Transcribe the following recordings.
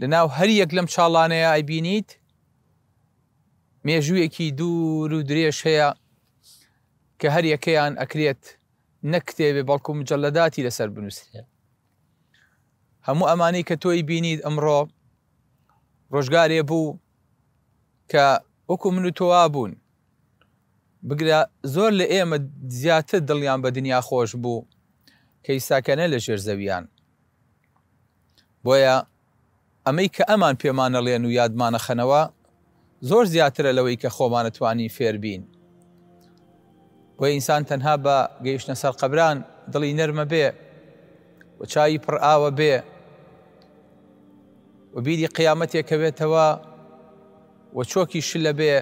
لە ناو هەریەک لەم چاڵانەیە ئایبینیت مێژوویەکی دوور و درێژ هەیە کە هەریەکەیان ئەکرێت نەکتێبێ بەڵکو مجللەداتی لەسەر بنووسێ هەموو ئەمانەی کە تۆی بینیت ئەمڕۆ ڕۆژگارێ بوو کە وەکو من و تۆوا بوون بگرە زۆر لە ئێمە زیاتر دڵیان بە دنیا خۆش بوو کە ئیساکەنە لە ژێر زەویان بۆیە ئەمەی کە ئەمان پێمانەڵێن و یادمانە خەنەوە زۆر زیاترە لەوەی کە خۆمانەتوانی فێربین. بۆی ئینسان تەنها بە گەیشتە سەر قەبران دڵی نەرمە بێ و چای پڕ ئاوە بێ و بیری قیامەتێکەوێتەوە و چۆکی شلە بێ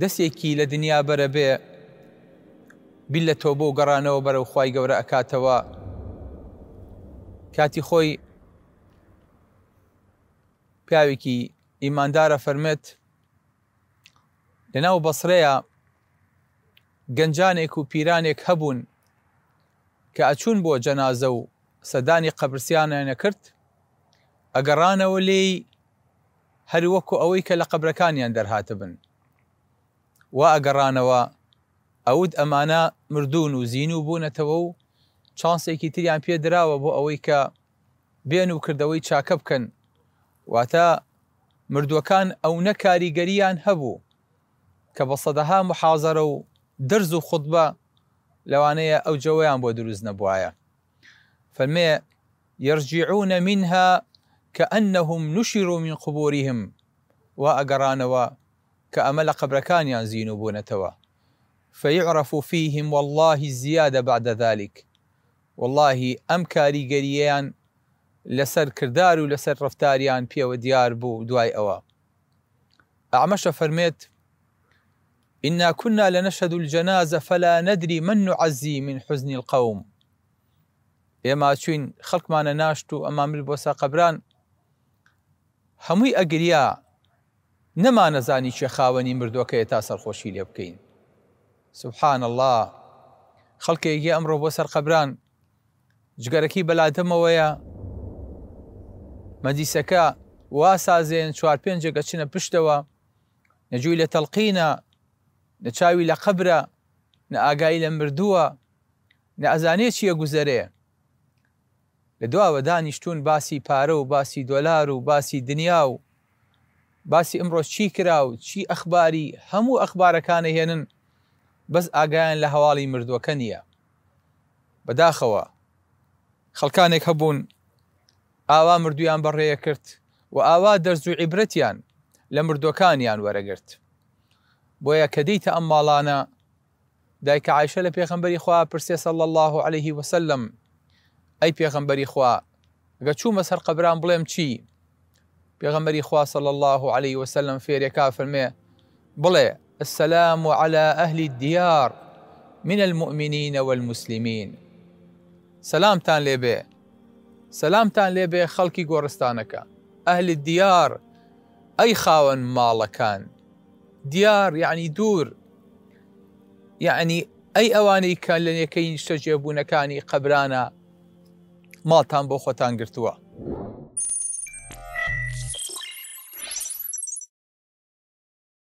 دەستێکی لە دنیا بەرە بێ بیل لە تۆ بۆ گەڕانەوە بەرەو خی گەورە ئەکاتەوە کاتی خۆی پیاوێکی ئیماندارە فەرمێت لەناو بەسرەیە گەنجانێک و پیرانێک هەبوون کە ئەچوون بۆ جەنازە و سەدانی قەبرسیانە نەکرد ئەگەڕانەوە لێی هەروەکو ئەوەی کە لە قبرەکانیان دەرهاتە بن و ئەگەڕانەوە ئەود ئەمانە مردوون و زین و بوونەتەوە و چانسێکی تریان پێدراوە بۆ ئەوەی کە بێن و کردەوەی چاکە بکەن واتە مردووەکان ئەو نە کاریگەریان هەبوو کە بە سەدەها محازەرە و دەرز و خودبە لەوانەیە ئەو جەوەیان بۆ دروست نەبووایە فەرمێ يرجعون منها كأنهم نشروا من قبورهم وأقرانوا كأمل قبركان ينزين بونتوا فيعرف فيهم والله الزيادة بعد ذلك والله أم كاري قريان لەسەر کردار و لەسەر ڕفتاریان پێوە دیار بوو دوای ئەوە ئامەشە فەرمێت إنا كنا لنشهد الجنازة فلا ندري من نعزي من حزن القوم ئێما چوین خەڵکمانە ناشت و ئەمامل بۆ ساقەبران هەمووی ئەگریا نەمانەزانی چێ خاوەنی مردوەکەی تا سەرخۆشی لێ بکەین سبحان الله خەڵکێکی ئەمڕۆ بۆ سەرقەبران جگەرەکی بەلاتەمەوەیە مەدیسەکە وا سازێن چوار پێنجێکە چینە پشتەوە نەجووی لە تەلقینە نە چاوی لە قبرە نە ئاگایی لە مردووە نە ئەزانێ چیە گوزەرەیە لە دواوە دانیشتون باسی پارە و باسی دۆلار و باسی دنیا و باسی ئەمڕۆ چی کرا و چی ئەخباری هەموو ئەخبارەکانە هێنن بەس ئاگایان لە هەواڵی مردووەکە نییە بەداخەوە خەڵکانێک هەبوون ئاوا مردویان بەڕێیە کرد و ئاوا دەرز و عیبرەتیان لە مردوەکانیان وەرەگرت بۆیە کە دەیتە ئەم ماڵانە دایکە عیشە لە پێخەمبەری خوا پرسێ سەڵ الله عليه وسلم ئەی پێخەمبەری خوا گە چوومە سەر قەبران بڵێم چی پێغەمبەری خوا صلى الله عليه وسلم فێرێکا فەرمێ بڵێ السلام على أهل الديار من المؤمنين والمسلمين سلامتان لێبێ سەلامتان لێبێ خەڵکی گۆڕستانەکە ئەهلی دیار ئەی خاوەن ماڵەکان دیار یعنی دوور یعنی ئەی ئەوانەی کە لە یەکەی شەجێبوونەکانی قەبرانە ماڵتان بۆ خۆتان گرتووە